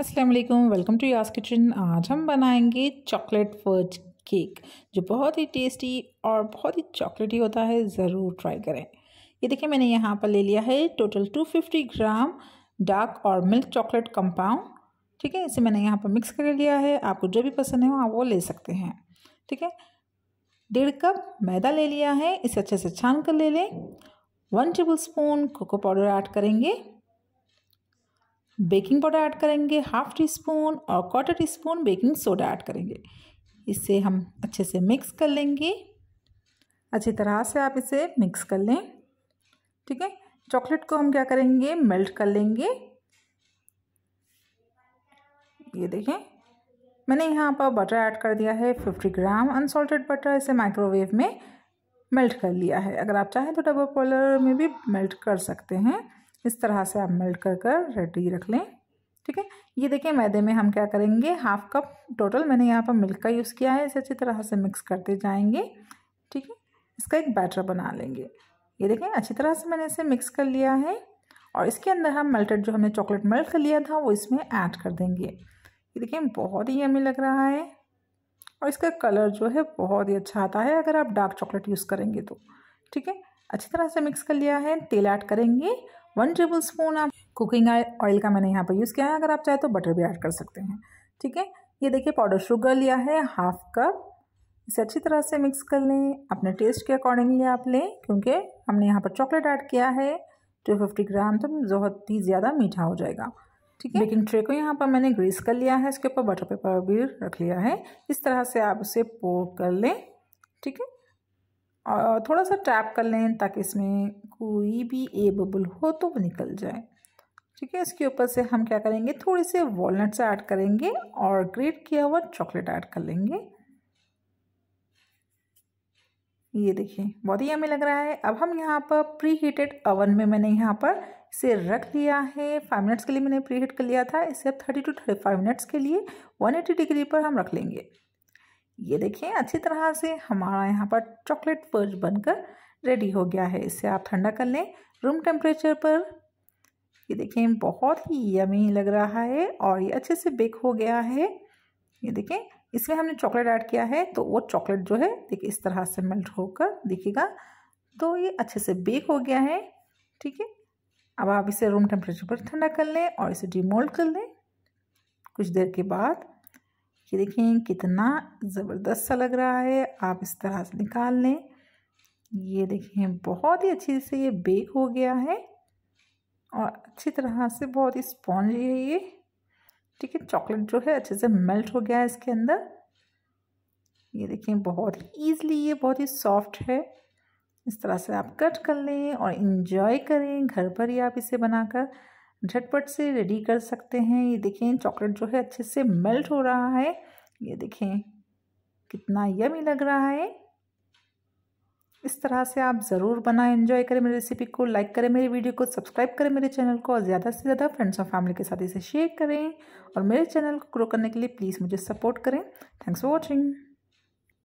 Aslam welcome to यास kitchen आज हम बनाएंगे चॉकलेट फर्ज केक जो बहुत ही टेस्टी और बहुत ही चॉकलेटी होता है ज़रूर ट्राई करें ये देखिए मैंने यहाँ पर ले लिया है टोटल 250 ग्राम डार्क और मिल्क चॉकलेट कंपाउंड ठीक है इसे मैंने यहाँ पर मिक्स कर लिया है आपको जो भी पसंद है आप वो ले सकते हैं ठीक है डेढ़ कप मैदा ले लिया है इसे अच्छे से छान कर ले लें one tablespoon cocoa powder add करेंगे बेकिंग पाउडर ऐड करेंगे हाफ टी स्पून और quarter teaspoon baking soda add करेंगे इसे हम अच्छे से मिक्स कर लेंगे अच्छी तरह से आप इसे मिक्स कर लें ठीक है चॉकलेट को हम क्या करेंगे मेल्ट कर लेंगे ये देखें मैंने यहाँ पर बटर ऐड कर दिया है फिफ्टी ग्राम अनसॉल्टेड बटर इसे माइक्रोवेव में मेल्ट कर लिया है अगर आप चाहें तो डबल पॉलर में भी मेल्ट कर सकते हैं इस तरह से आप मेल्ट कर कर रेडी रख लें ठीक है ये देखिए मैदे में हम क्या करेंगे हाफ कप टोटल मैंने यहाँ पर मिल्क का यूज़ किया है इसे अच्छी तरह से मिक्स करते जाएंगे ठीक है इसका एक बैटर बना लेंगे ये देखें अच्छी तरह से मैंने इसे मिक्स कर लिया है और इसके अंदर हम मेल्टेड जो हमने चॉकलेट मेल्ट कर लिया था वो इसमें ऐड कर देंगे ये देखें बहुत ही अमी लग रहा है और इसका कलर जो है बहुत ही अच्छा आता है अगर आप डार्क चॉकलेट यूज़ करेंगे तो ठीक है अच्छी तरह से मिक्स कर लिया है तेल ऐड करेंगे वन टेबल स्पून आप कुकिंग ऑयल का मैंने यहाँ पर यूज़ किया है अगर आप चाहे तो बटर भी ऐड कर सकते हैं ठीक है ये देखिए पाउडर शुगर लिया है हाफ कप इसे अच्छी तरह से मिक्स कर लें अपने टेस्ट के अकॉर्डिंगली आप लें क्योंकि हमने यहाँ पर चॉकलेट ऐड किया है टू फिफ्टी ग्राम तो बहुत ही ज़्यादा मीठा हो जाएगा ठीक है बेकिंग ट्रे को यहाँ पर मैंने ग्रीस कर लिया है इसके ऊपर बटर पेपर भी रख लिया है इस तरह से आप उसे पोर कर लें ठीक है और थोड़ा सा टैप कर लें ताकि इसमें कोई भी ए बबल हो तो वो निकल जाए ठीक है इसके ऊपर से हम क्या करेंगे थोड़े से वॉलट्स ऐड करेंगे और ग्रेट किया हुआ चॉकलेट ऐड कर लेंगे ये देखिए बहुत ही हमें लग रहा है अब हम यहाँ पर प्री हीटेड अवन में मैंने यहाँ पर इसे रख लिया है फाइव मिनट्स के लिए मैंने प्री हीट कर लिया था इसे अब thirty two thirty five minutes के लिए वन एटी डिग्री पर हम रख लेंगे ये देखिए अच्छी तरह से हमारा यहाँ पर चॉकलेट फर्ज बनकर रेडी हो गया है इसे आप ठंडा कर लें रूम टेम्परेचर पर ये देखें बहुत ही यमी लग रहा है और ये अच्छे से बेक हो गया है ये देखें इसमें हमने चॉकलेट ऐड किया है तो वो चॉकलेट जो है देखिए इस तरह से मेल्ट होकर देखिएगा तो ये अच्छे से बेक हो गया है ठीक है अब आप इसे रूम टेम्परेचर पर ठंडा कर लें और इसे डिमोल्ड कर लें कुछ देर के बाद ये देखें कितना ज़बरदस्त सा लग रहा है आप इस तरह से निकाल लें ये देखिए बहुत ही अच्छे से ये बेक हो गया है और अच्छी तरह से बहुत ही स्पॉन्ज है ये ठीक है चॉकलेट जो है अच्छे से मेल्ट हो गया है इसके अंदर ये देखिए बहुत ही ईजिली ये बहुत ही सॉफ्ट है इस तरह से आप कट कर लें और इन्जॉय करें घर पर ही आप इसे बनाकर झटपट से रेडी कर सकते हैं ये देखें चॉकलेट जो है अच्छे से मेल्ट हो रहा है ये देखें कितना यमी लग रहा है इस तरह से आप ज़रूर बनाएं एंजॉय करें मेरी रेसिपी को लाइक करें मेरी वीडियो को सब्सक्राइब करें मेरे चैनल को और ज़्यादा से ज़्यादा फ्रेंड्स और फैमिली के साथ इसे शेयर करें और मेरे चैनल को ग्रो करने के लिए प्लीज़ मुझे सपोर्ट करें थैंक्स फॉर वॉचिंग